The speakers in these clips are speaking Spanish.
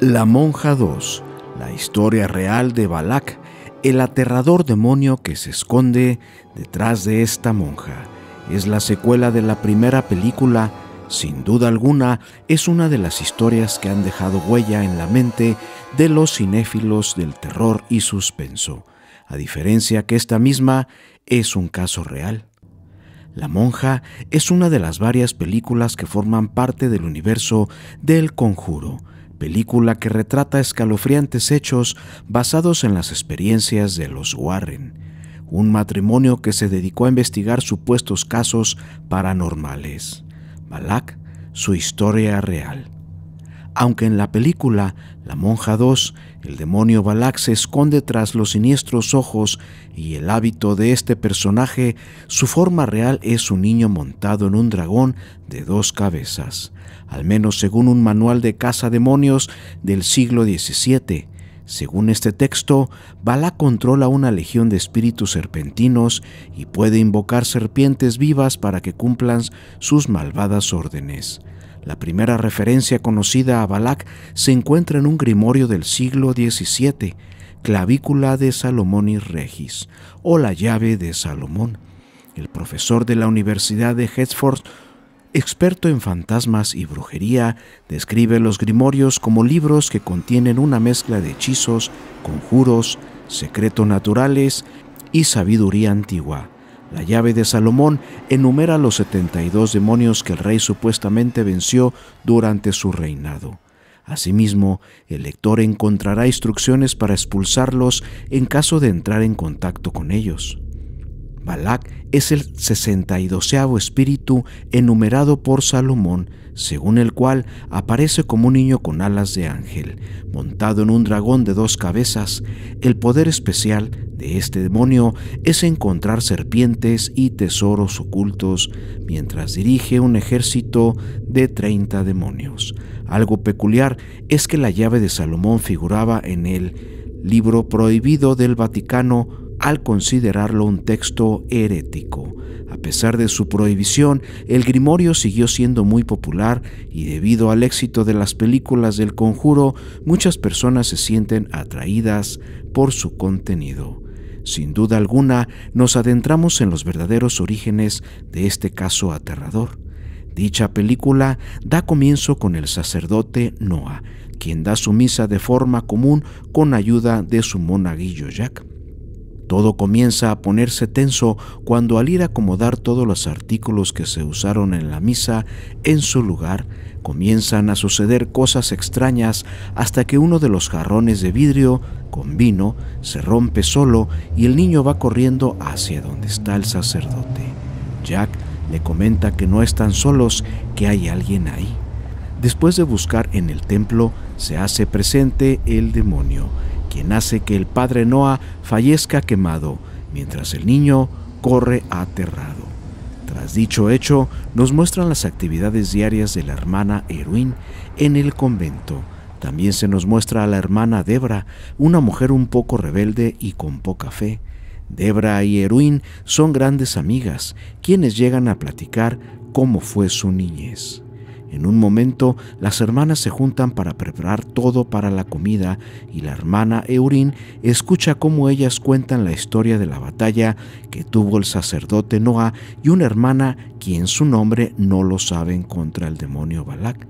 La Monja 2, la historia real de Balak, el aterrador demonio que se esconde detrás de esta monja. Es la secuela de la primera película, sin duda alguna, es una de las historias que han dejado huella en la mente de los cinéfilos del terror y suspenso, a diferencia que esta misma es un caso real. La monja es una de las varias películas que forman parte del universo del conjuro, película que retrata escalofriantes hechos basados en las experiencias de los Warren, un matrimonio que se dedicó a investigar supuestos casos paranormales. Malak, su historia real aunque en la película La Monja 2 el demonio Balak se esconde tras los siniestros ojos y el hábito de este personaje, su forma real es un niño montado en un dragón de dos cabezas, al menos según un manual de caza demonios del siglo XVII. Según este texto, Balak controla una legión de espíritus serpentinos y puede invocar serpientes vivas para que cumplan sus malvadas órdenes. La primera referencia conocida a Balak se encuentra en un grimorio del siglo XVII, Clavícula de y Regis, o la llave de Salomón. El profesor de la Universidad de Hertford, experto en fantasmas y brujería, describe los grimorios como libros que contienen una mezcla de hechizos, conjuros, secretos naturales y sabiduría antigua. La llave de Salomón enumera los 72 demonios que el rey supuestamente venció durante su reinado. Asimismo, el lector encontrará instrucciones para expulsarlos en caso de entrar en contacto con ellos. Balak es el 62 espíritu enumerado por Salomón, según el cual aparece como un niño con alas de ángel, montado en un dragón de dos cabezas. El poder especial de este demonio es encontrar serpientes y tesoros ocultos, mientras dirige un ejército de 30 demonios. Algo peculiar es que la llave de Salomón figuraba en el libro prohibido del Vaticano al considerarlo un texto herético. A pesar de su prohibición, el Grimorio siguió siendo muy popular y debido al éxito de las películas del conjuro, muchas personas se sienten atraídas por su contenido. Sin duda alguna, nos adentramos en los verdaderos orígenes de este caso aterrador. Dicha película da comienzo con el sacerdote Noah, quien da su misa de forma común con ayuda de su monaguillo Jack. Todo comienza a ponerse tenso cuando al ir a acomodar todos los artículos que se usaron en la misa en su lugar, comienzan a suceder cosas extrañas hasta que uno de los jarrones de vidrio con vino se rompe solo y el niño va corriendo hacia donde está el sacerdote. Jack le comenta que no están solos, que hay alguien ahí. Después de buscar en el templo, se hace presente el demonio quien hace que el padre Noah fallezca quemado, mientras el niño corre aterrado. Tras dicho hecho, nos muestran las actividades diarias de la hermana Erwin en el convento. También se nos muestra a la hermana Debra, una mujer un poco rebelde y con poca fe. Debra y Erwin son grandes amigas, quienes llegan a platicar cómo fue su niñez. En un momento, las hermanas se juntan para preparar todo para la comida y la hermana Eurín escucha cómo ellas cuentan la historia de la batalla que tuvo el sacerdote Noah y una hermana quien su nombre no lo saben contra el demonio Balak.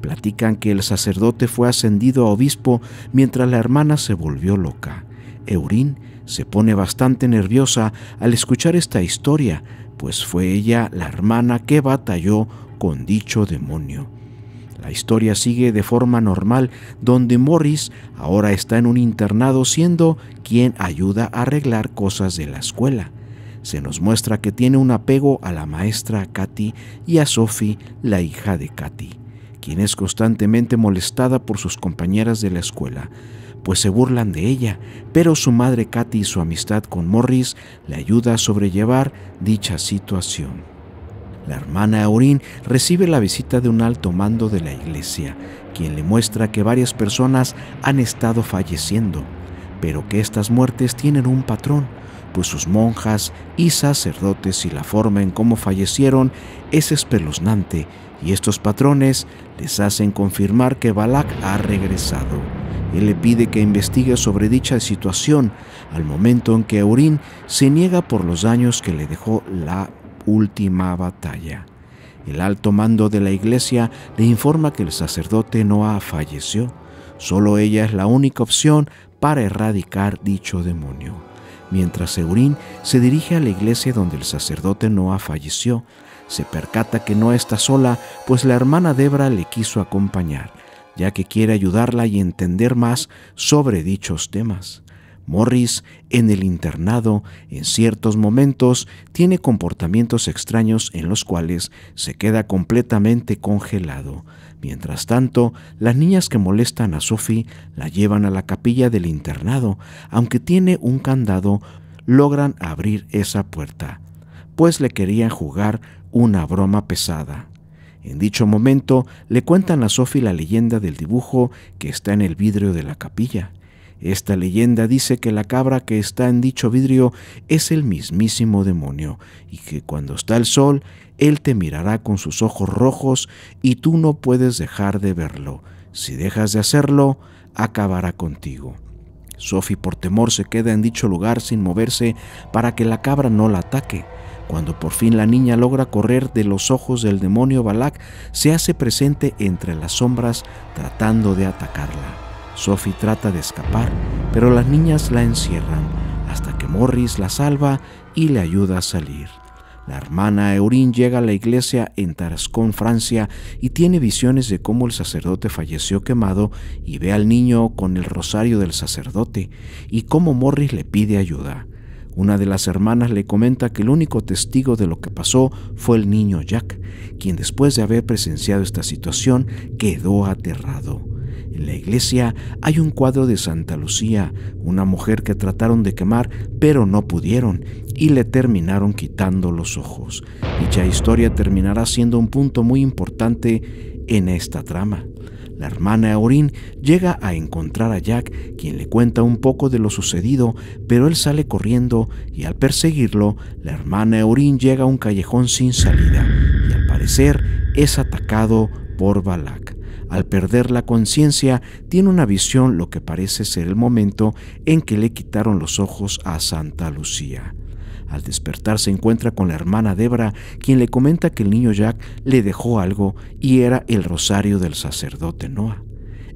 Platican que el sacerdote fue ascendido a obispo mientras la hermana se volvió loca. Eurín se pone bastante nerviosa al escuchar esta historia, pues fue ella la hermana que batalló con dicho demonio. La historia sigue de forma normal, donde Morris ahora está en un internado siendo quien ayuda a arreglar cosas de la escuela. Se nos muestra que tiene un apego a la maestra Katy y a Sophie, la hija de Katy, quien es constantemente molestada por sus compañeras de la escuela, pues se burlan de ella, pero su madre Katy y su amistad con Morris le ayuda a sobrellevar dicha situación. La hermana Aurín recibe la visita de un alto mando de la iglesia, quien le muestra que varias personas han estado falleciendo, pero que estas muertes tienen un patrón, pues sus monjas y sacerdotes y la forma en cómo fallecieron es espeluznante y estos patrones les hacen confirmar que Balak ha regresado. Él le pide que investigue sobre dicha situación al momento en que Aurín se niega por los daños que le dejó la última batalla. El alto mando de la iglesia le informa que el sacerdote Noah falleció. Solo ella es la única opción para erradicar dicho demonio. Mientras Eurín se dirige a la iglesia donde el sacerdote Noah falleció, se percata que no está sola, pues la hermana Debra le quiso acompañar, ya que quiere ayudarla y entender más sobre dichos temas. Morris, en el internado, en ciertos momentos, tiene comportamientos extraños en los cuales se queda completamente congelado. Mientras tanto, las niñas que molestan a Sophie la llevan a la capilla del internado, aunque tiene un candado, logran abrir esa puerta, pues le querían jugar una broma pesada. En dicho momento, le cuentan a Sophie la leyenda del dibujo que está en el vidrio de la capilla. Esta leyenda dice que la cabra que está en dicho vidrio es el mismísimo demonio, y que cuando está el sol, él te mirará con sus ojos rojos y tú no puedes dejar de verlo. Si dejas de hacerlo, acabará contigo. Sophie por temor se queda en dicho lugar sin moverse para que la cabra no la ataque. Cuando por fin la niña logra correr de los ojos del demonio Balak, se hace presente entre las sombras tratando de atacarla. Sophie trata de escapar, pero las niñas la encierran hasta que Morris la salva y le ayuda a salir. La hermana Euryn llega a la iglesia en Tarascon, Francia, y tiene visiones de cómo el sacerdote falleció quemado y ve al niño con el rosario del sacerdote y cómo Morris le pide ayuda. Una de las hermanas le comenta que el único testigo de lo que pasó fue el niño Jack, quien después de haber presenciado esta situación quedó aterrado. En la iglesia hay un cuadro de Santa Lucía, una mujer que trataron de quemar pero no pudieron y le terminaron quitando los ojos. Dicha historia terminará siendo un punto muy importante en esta trama. La hermana Aurín llega a encontrar a Jack, quien le cuenta un poco de lo sucedido, pero él sale corriendo y al perseguirlo, la hermana Aurín llega a un callejón sin salida y al parecer es atacado por Balak al perder la conciencia, tiene una visión lo que parece ser el momento en que le quitaron los ojos a Santa Lucía. Al despertar se encuentra con la hermana Debra, quien le comenta que el niño Jack le dejó algo y era el rosario del sacerdote Noah.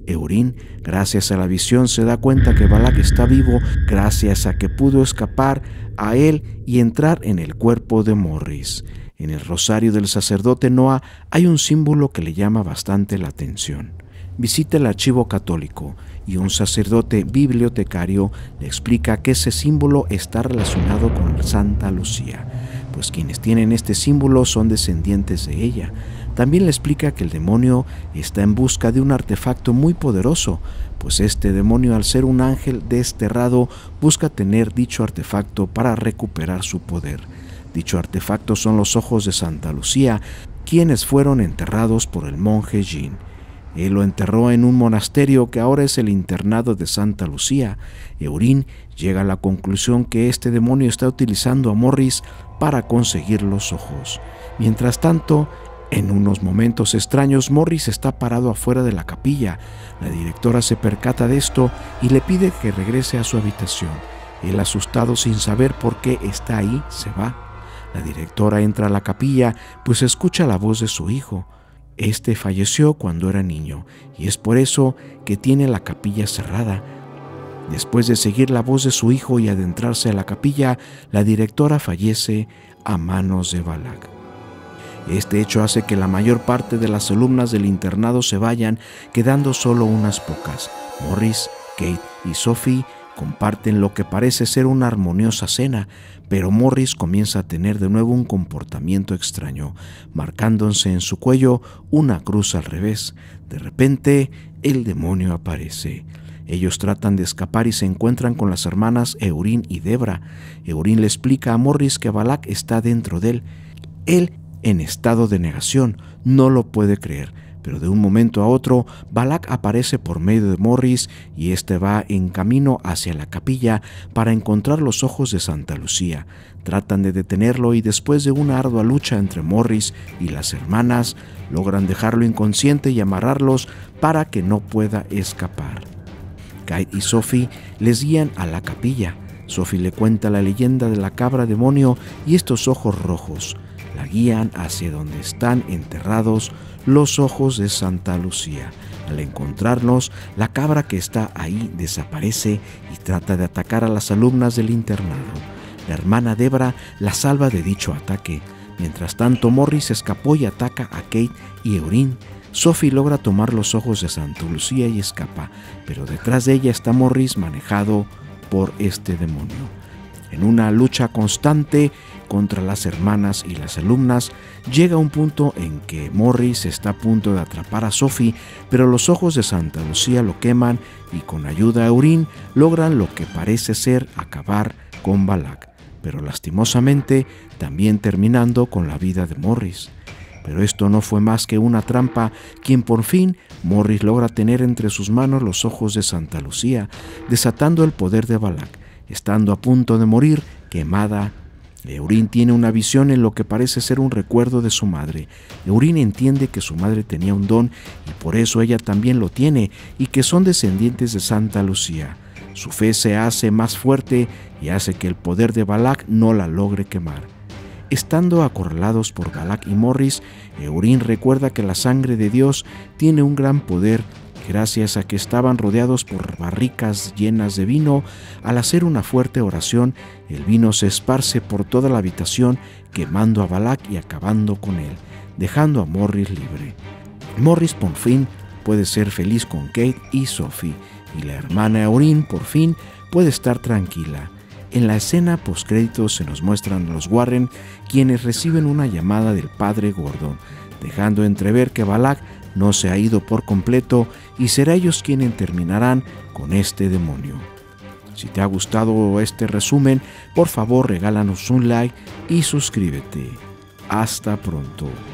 Eurín, gracias a la visión, se da cuenta que Balak está vivo gracias a que pudo escapar a él y entrar en el cuerpo de Morris. En el rosario del sacerdote Noah hay un símbolo que le llama bastante la atención. Visita el archivo católico y un sacerdote bibliotecario le explica que ese símbolo está relacionado con Santa Lucía, pues quienes tienen este símbolo son descendientes de ella. También le explica que el demonio está en busca de un artefacto muy poderoso, pues este demonio al ser un ángel desterrado busca tener dicho artefacto para recuperar su poder. Dicho artefacto son los ojos de Santa Lucía, quienes fueron enterrados por el monje Jean. Él lo enterró en un monasterio que ahora es el internado de Santa Lucía. Eurín llega a la conclusión que este demonio está utilizando a Morris para conseguir los ojos. Mientras tanto, en unos momentos extraños, Morris está parado afuera de la capilla. La directora se percata de esto y le pide que regrese a su habitación. El asustado sin saber por qué está ahí, se va la directora entra a la capilla, pues escucha la voz de su hijo. Este falleció cuando era niño y es por eso que tiene la capilla cerrada. Después de seguir la voz de su hijo y adentrarse a la capilla, la directora fallece a manos de Balak. Este hecho hace que la mayor parte de las alumnas del internado se vayan, quedando solo unas pocas. Morris, Kate y Sophie Comparten lo que parece ser una armoniosa cena, pero Morris comienza a tener de nuevo un comportamiento extraño, marcándose en su cuello una cruz al revés. De repente, el demonio aparece. Ellos tratan de escapar y se encuentran con las hermanas Eurín y Debra. Eurín le explica a Morris que Balak está dentro de él. Él, en estado de negación, no lo puede creer pero de un momento a otro Balak aparece por medio de Morris y este va en camino hacia la capilla para encontrar los ojos de Santa Lucía. Tratan de detenerlo y después de una ardua lucha entre Morris y las hermanas, logran dejarlo inconsciente y amarrarlos para que no pueda escapar. Kate y Sophie les guían a la capilla. Sophie le cuenta la leyenda de la cabra demonio y estos ojos rojos. La guían hacia donde están enterrados los ojos de Santa Lucía. Al encontrarnos, la cabra que está ahí desaparece y trata de atacar a las alumnas del internado. La hermana Debra la salva de dicho ataque. Mientras tanto, Morris escapó y ataca a Kate y Eurin. Sophie logra tomar los ojos de Santa Lucía y escapa, pero detrás de ella está Morris manejado por este demonio. En una lucha constante contra las hermanas y las alumnas, llega un punto en que Morris está a punto de atrapar a Sophie, pero los ojos de Santa Lucía lo queman y con ayuda de urín logran lo que parece ser acabar con Balak, pero lastimosamente también terminando con la vida de Morris. Pero esto no fue más que una trampa, quien por fin Morris logra tener entre sus manos los ojos de Santa Lucía, desatando el poder de Balak Estando a punto de morir, quemada, Eurín tiene una visión en lo que parece ser un recuerdo de su madre. Eurín entiende que su madre tenía un don y por eso ella también lo tiene y que son descendientes de Santa Lucía. Su fe se hace más fuerte y hace que el poder de Balak no la logre quemar. Estando acorralados por Balak y Morris, Eurín recuerda que la sangre de Dios tiene un gran poder gracias a que estaban rodeados por barricas llenas de vino, al hacer una fuerte oración, el vino se esparce por toda la habitación, quemando a Balak y acabando con él, dejando a Morris libre. Morris por fin puede ser feliz con Kate y Sophie, y la hermana Aurin por fin puede estar tranquila. En la escena postcréditos se nos muestran los Warren, quienes reciben una llamada del padre Gordon, dejando entrever que Balak no se ha ido por completo y será ellos quienes terminarán con este demonio. Si te ha gustado este resumen, por favor regálanos un like y suscríbete. Hasta pronto.